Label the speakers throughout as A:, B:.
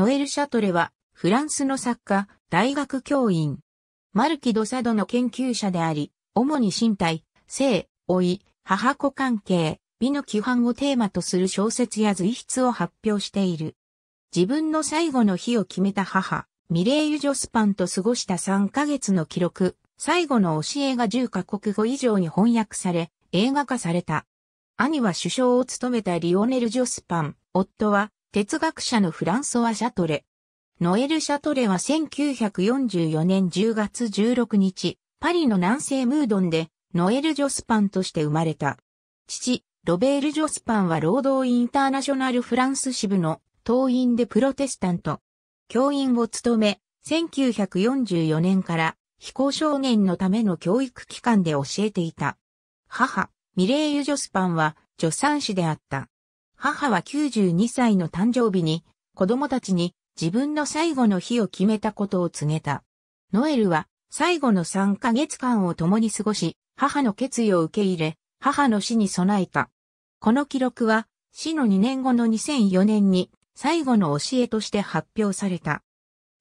A: ノエル・シャトレは、フランスの作家、大学教員。マルキ・ドサドの研究者であり、主に身体、性、老い、母子関係、美の規範をテーマとする小説や随筆を発表している。自分の最後の日を決めた母、ミレイユ・ジョスパンと過ごした3ヶ月の記録、最後の教えが10カ国語以上に翻訳され、映画化された。兄は首相を務めたリオネル・ジョスパン、夫は哲学者のフランソワ・シャトレ。ノエル・シャトレは1944年10月16日、パリの南西ムードンで、ノエル・ジョスパンとして生まれた。父、ロベール・ジョスパンは労働インターナショナルフランス支部の党員でプロテスタント。教員を務め、1944年から非行少年のための教育機関で教えていた。母、ミレーユ・ジョスパンは助産師であった。母は92歳の誕生日に、子供たちに自分の最後の日を決めたことを告げた。ノエルは最後の3ヶ月間を共に過ごし、母の決意を受け入れ、母の死に備えた。この記録は、死の2年後の2004年に最後の教えとして発表された。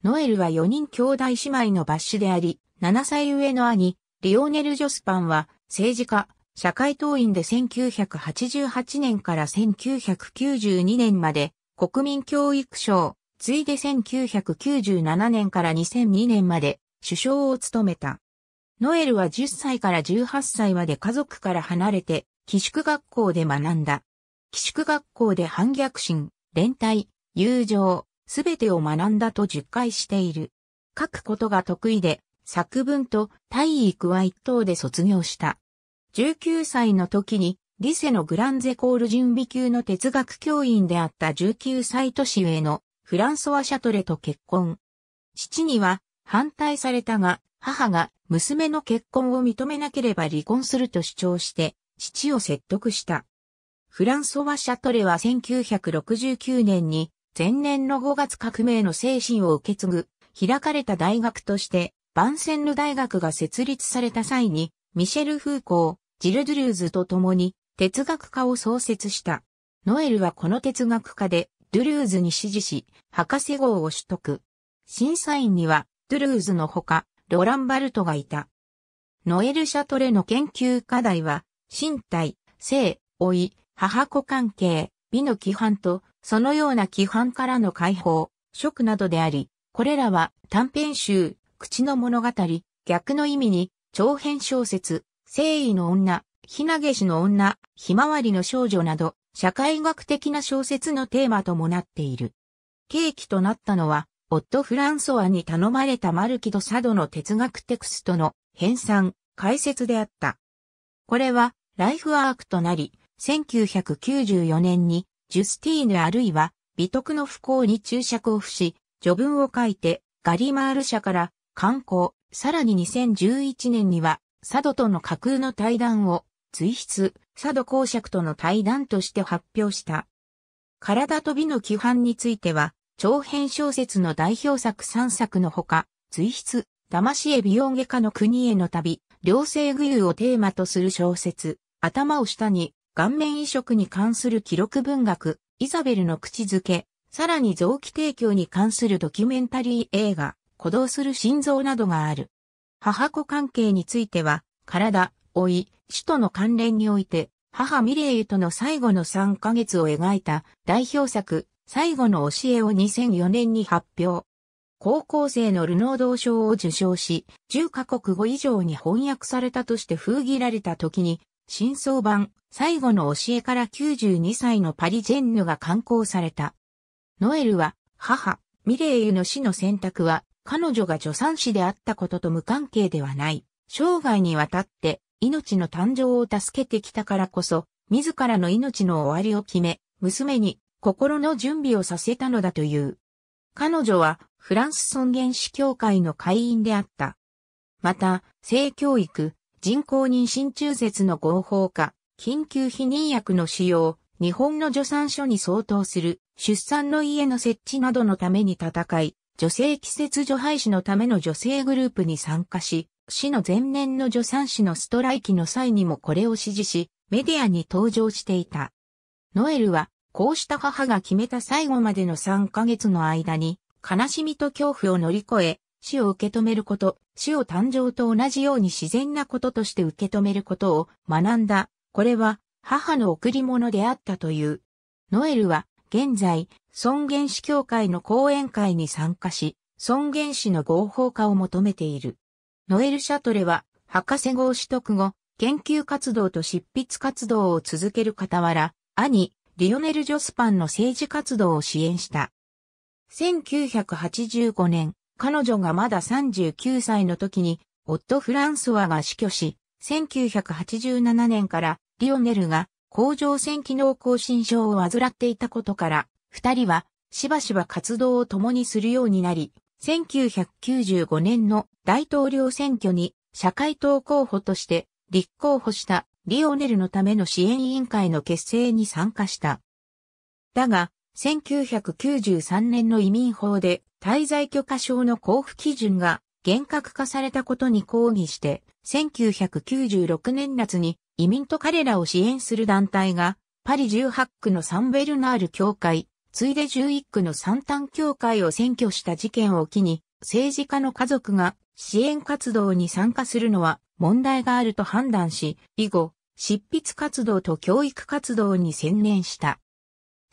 A: ノエルは4人兄弟姉妹のバッシュであり、7歳上の兄、リオネル・ジョスパンは政治家、社会党員で1988年から1992年まで国民教育省、ついで1997年から2002年まで首相を務めた。ノエルは10歳から18歳まで家族から離れて、寄宿学校で学んだ。寄宿学校で反逆心、連帯、友情、すべてを学んだと10回している。書くことが得意で、作文と体育は一等で卒業した。19歳の時に、リセのグランゼコール準備級の哲学教員であった19歳年上のフランソワ・シャトレと結婚。父には反対されたが、母が娘の結婚を認めなければ離婚すると主張して、父を説得した。フランソワ・シャトレは1969年に前年の5月革命の精神を受け継ぐ、開かれた大学として、バンセンヌ大学が設立された際に、ミシェル・フーコー、ジル・ドゥルーズと共に哲学科を創設した。ノエルはこの哲学科でドゥルーズに指示し、博士号を取得。審査員にはドゥルーズのほか、ロランバルトがいた。ノエル・シャトレの研究課題は、身体、性、老い、母子関係、美の規範と、そのような規範からの解放、食などであり、これらは短編集、口の物語、逆の意味に、長編小説、正意の女、ひなげしの女、ひまわりの少女など、社会学的な小説のテーマともなっている。契機となったのは、夫フランソアに頼まれたマルキド・サドの哲学テクストの編纂、解説であった。これは、ライフワークとなり、1994年に、ジュスティーヌあるいは、美徳の不幸に注釈を付し、序文を書いて、ガリマール社から、刊行、さらに2011年には、佐渡との架空の対談を、随筆、佐渡公爵との対談として発表した。体と美の規範については、長編小説の代表作3作のほか、随筆、魂へ美容外科の国への旅、良性具有をテーマとする小説、頭を下に、顔面移植に関する記録文学、イザベルの口づけ、さらに臓器提供に関するドキュメンタリー映画、鼓動する心臓などがある。母子関係については、体、老い、死との関連において、母ミレイユとの最後の3ヶ月を描いた代表作、最後の教えを2004年に発表。高校生のルノード賞を受賞し、10カ国語以上に翻訳されたとして封切られた時に、新装版、最後の教えから92歳のパリジェンヌが刊行された。ノエルは、母、ミレイユの死の選択は、彼女が助産師であったことと無関係ではない。生涯にわたって命の誕生を助けてきたからこそ、自らの命の終わりを決め、娘に心の準備をさせたのだという。彼女はフランス尊厳死協会の会員であった。また、性教育、人工妊娠中絶の合法化、緊急避妊薬の使用、日本の助産所に相当する出産の家の設置などのために戦い、女性季節女廃止のための女性グループに参加し、市の前年の助産師のストライキの際にもこれを支持し、メディアに登場していた。ノエルは、こうした母が決めた最後までの3ヶ月の間に、悲しみと恐怖を乗り越え、死を受け止めること、死を誕生と同じように自然なこととして受け止めることを学んだ。これは母の贈り物であったという。ノエルは現在尊厳死協会の講演会に参加し、尊厳死の合法化を求めている。ノエル・シャトレは、博士号取得後、研究活動と執筆活動を続ける傍ら、兄、リオネル・ジョスパンの政治活動を支援した。1985年、彼女がまだ39歳の時に、夫フランソワが死去し、1987年からリオネルが甲状腺機能亢進症を患っていたことから、二人はしばしば活動を共にするようになり、1995年の大統領選挙に社会党候補として立候補したリオネルのための支援委員会の結成に参加した。だが、1993年の移民法で滞在許可証の交付基準が厳格化されたことに抗議して、1996年夏に移民と彼らを支援する団体がパリ18区のサンベルナール協会ついで11区の三端協会を占拠した事件を機に、政治家の家族が支援活動に参加するのは問題があると判断し、以後、執筆活動と教育活動に専念した。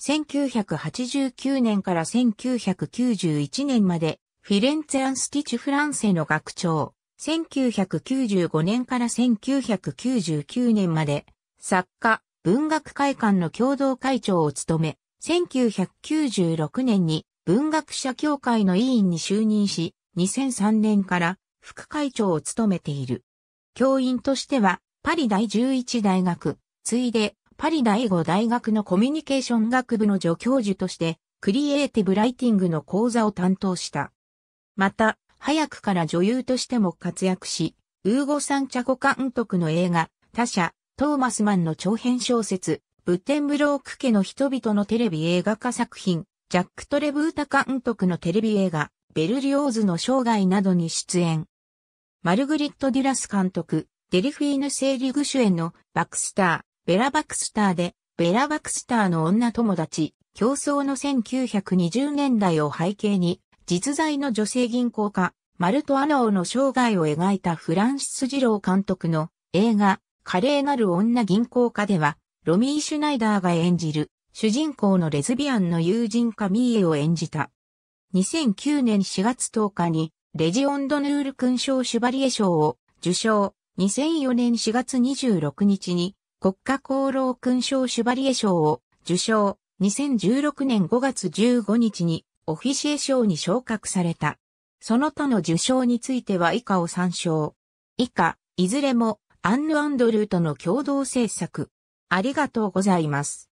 A: 1989年から1991年まで、フィレンツェ・アンスティチュ・フランセの学長。1995年から1999年まで、作家、文学会館の共同会長を務め、1996年に文学者協会の委員に就任し、2003年から副会長を務めている。教員としては、パリ第11大学、ついで、パリ第5大学のコミュニケーション学部の助教授として、クリエイティブライティングの講座を担当した。また、早くから女優としても活躍し、ウーゴ・サンチャコ監督の映画、他社、トーマスマンの長編小説、ブッテンブローク家の人々のテレビ映画化作品、ジャック・トレブータ監督のテレビ映画、ベルリオーズの生涯などに出演。マルグリット・デュラス監督、デリフィーヌ・セーリグ主演のバクスター、ベラ・バクスターで、ベラ・バクスターの女友達、競争の1920年代を背景に、実在の女性銀行家、マルト・アナオの生涯を描いたフランシス・ジロー監督の映画、華麗なる女銀行家では、ロミー・シュナイダーが演じる、主人公のレズビアンの友人カミーエを演じた。2009年4月10日に、レジオンドヌール勲章シュバリエ賞を受賞。2004年4月26日に、国家功労勲章シュバリエ賞を受賞。2016年5月15日に、オフィシエ賞に昇格された。その他の受賞については以下を参照。以下、いずれも、アンヌ・アンドルーとの共同制作。ありがとうございます。